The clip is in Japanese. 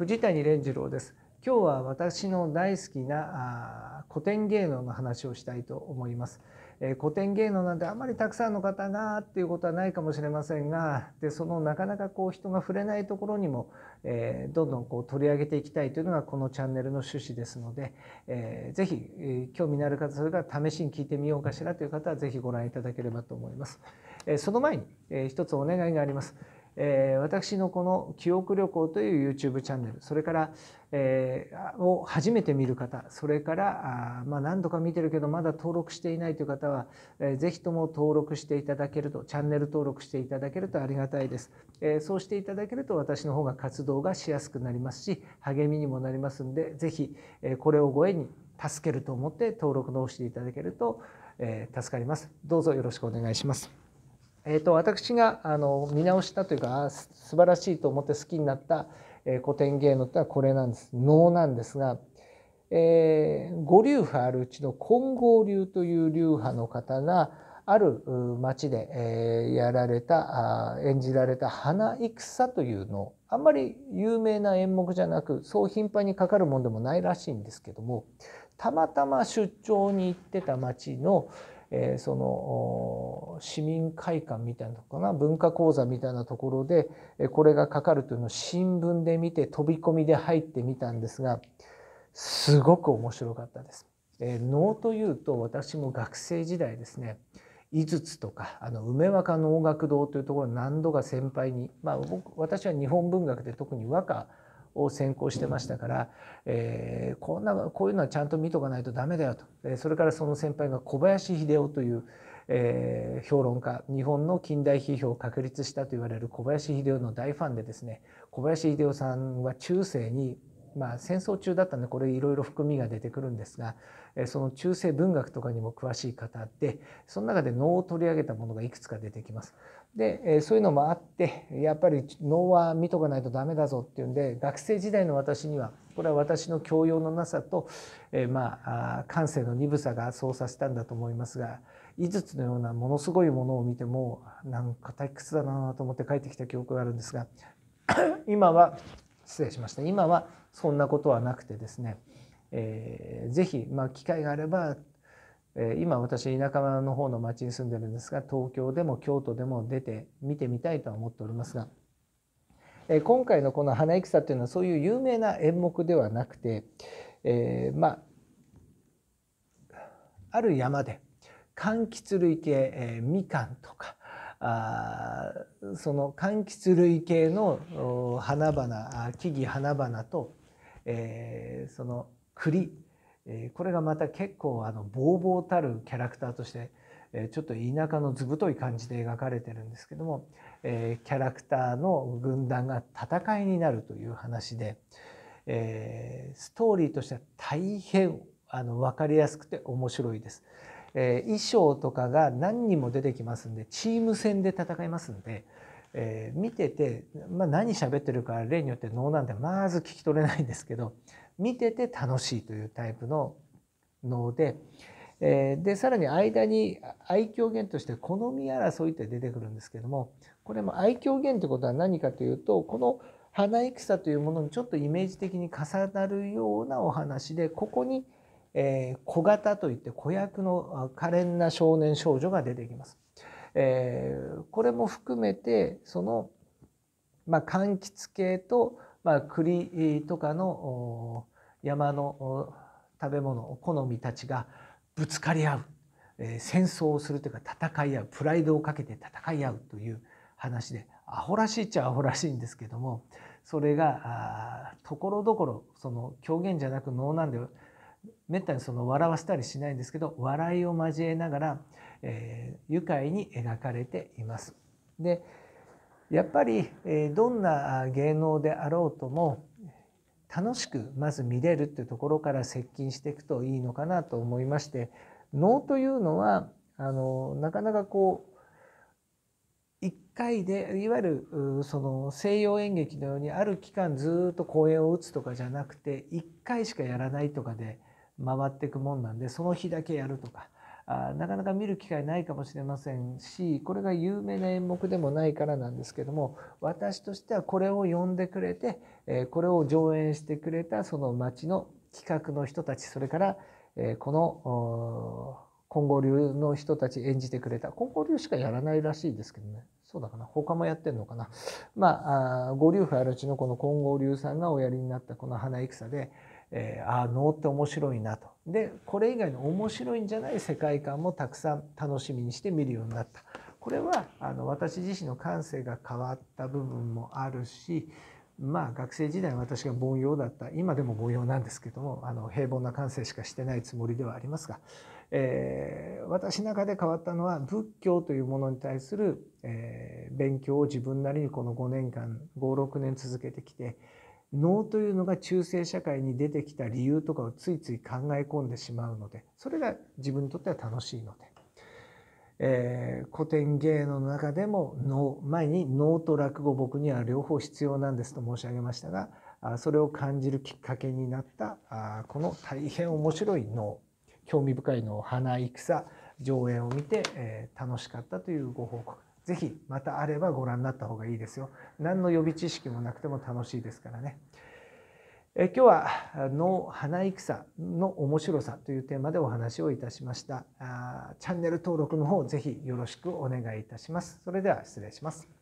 藤谷蓮次郎です今日は私の大好きな古典芸能の話をしたいと思います、えー、古典芸能なんてあまりたくさんの方がっていうことはないかもしれませんがでそのなかなかこう人が触れないところにも、えー、どんどんこう取り上げていきたいというのがこのチャンネルの趣旨ですので、えー、ぜひ、えー、興味のある方それから試しに聞いてみようかしらという方はぜひご覧いただければと思います、えー、その前に、えー、一つお願いがあります、えー、私のこの記憶旅行という YouTube チャンネル、それから、えー、を初めて見る方、それから、あまあ、何度か見てるけどまだ登録していないという方は、えー、とも登録していただけると、チャンネル登録していただけるとありがたいです。えー、そうしていただけると私の方が活動がしやすくなりますし、励みにもなりますんで、是非、えー、これをご縁に助けると思って登録の押していただけると、えー、助かります。どうぞよろしくお願いします。えーと、私があの見直したというか素晴らしいと思って好きになった、えー、古典芸能ってのはこれなんです能なんですが、えー、五流派あるうちの金剛流という流派の方がある町で、えー、やられたあ演じられた「花戦」というのあんまり有名な演目じゃなくそう頻繁にかかるもんでもないらしいんですけどもたまたま出張に行ってた町の、えー、その市民会館みたいなとこかな文化講座みたいなところでこれがかかるというのを新聞で見て飛び込みで入ってみたんですがすごく面白かったです。えー、能というと私も学生時代ですね井筒とかあの梅若能楽堂というところ何度か先輩に、まあ、僕私は日本文学で特に和歌を専攻してましたから、えー、こんなこういうのはちゃんと見とかないと駄目だよと、えそれからその先輩が小林秀夫という、えー、評論家日本の近代批評を確立したと言われる小林秀夫の大ファンでですね小林秀夫さんは中世にまあ、戦争中だったんでこれいろいろ含みが出てくるんですがその中世文学とかにも詳しい方でその中で能を取り上げたものがいくつか出てきます。でそういうのもあってやっぱり能は見とかないとダメだぞっていうんで学生時代の私にはこれは私の教養のなさと、えまあ感性の鈍さがそうさせたんだと思いますが医術のようなものすごいものを見てもなんか退屈だなと思って帰ってきた記憶があるんですが今は失礼しました今はそんなことはなくてですね、えー、ぜひ、まあ、機会があれば、えー、今私田舎の方の町に住んでるんですが東京でも京都でも出て見てみたいとは思っておりますが、えー、今回のこの「花戦」というのはそういう有名な演目ではなくて、えー、まあある山で柑橘類系、えみかんとかあその柑橘類系の花々木々花々と、えー、その栗、えー、これがまた結構あのぼうぼうたるキャラクターとして、えー、ちょっと田舎の図太い感じで描かれてるんですけども、えー、キャラクターの軍団が戦いになるという話で、えー、ストーリーとしては大変あの分かりやすくて面白いです。えー、衣装とかが何人も出てきますんでチーム戦で戦いますんで、えー、見てて、まあ、何喋ってるか例によって能なんてまず聞き取れないんですけど見てて楽しいというタイプの能で。えー、でさらに間に愛嬌言として好み争いって出てくるんですけどもこれも愛嬌言ってことは何かというとこの花戦というものにちょっとイメージ的に重なるようなお話でここに「えー、小型といって子役の可憐な少年少女が出てきます。えー、これも含めてその、まあ、柑橘系と、まあ、栗とかの山の食べ物好みたちがぶつかり合う、えー、戦争をするというか戦い合うプライドをかけて戦い合うという話でアホらしいっちゃアホらしいんですけどもそれがところどころその狂言じゃなく能なんでめったにその笑わせたりしないんですけど笑いを交えながら、えー、愉快に描かれています。でやっぱり、えー、どんな芸能であろうとも楽しくまず見れるっていうところから接近していくといいのかなと思いまして能というのはあのなかなかこう1回でいわゆるその西洋演劇のようにある期間ずっと公演を打つとかじゃなくて1回しかやらないとかで回っていくもんなんでその日だけやるとかあなかなか見る機会ないかもしれませんしこれが有名な演目でもないからなんですけども私としてはこれを呼んでくれて、えこれを上演してくれたその町の企画の人たちそれから、えこの金剛流の人たち演じてくれた金剛流しかやらないらしいですけどねそうだかな他もやってんのかなまあ五流府あるうちのこの金剛流さんがおやりになったこの花戦でえー、ああ能って面白いなとでこれ以外の面白いんじゃない世界観もたくさん楽しみにして見るようになったこれはあの私自身の感性が変わった部分もあるしまあ学生時代私が凡庸だった今でも凡庸なんですけどもあの平凡な感性しかしてないつもりではありますが、えー、私の中で変わったのは仏教というものに対する、えー、勉強を自分なりにこの5年間56年続けてきて、能というのが中世社会に出てきた理由とかをついつい考え込んでしまうのでそれが自分にとっては楽しいので、えー、古典芸能の中でも能前に能と落語僕には両方必要なんですと申し上げましたがそれを感じるきっかけになったこの大変面白い能興味深い能花戦上演を見て、えー、楽しかったというご報告ぜひまたあればご覧になった方がいいですよ。何の予備知識もなくても楽しいですからね。え今日は脳花戦の面白さというテーマでお話をいたしました。あチャンネル登録の方ぜひよろしくお願いいたします。それでは失礼します。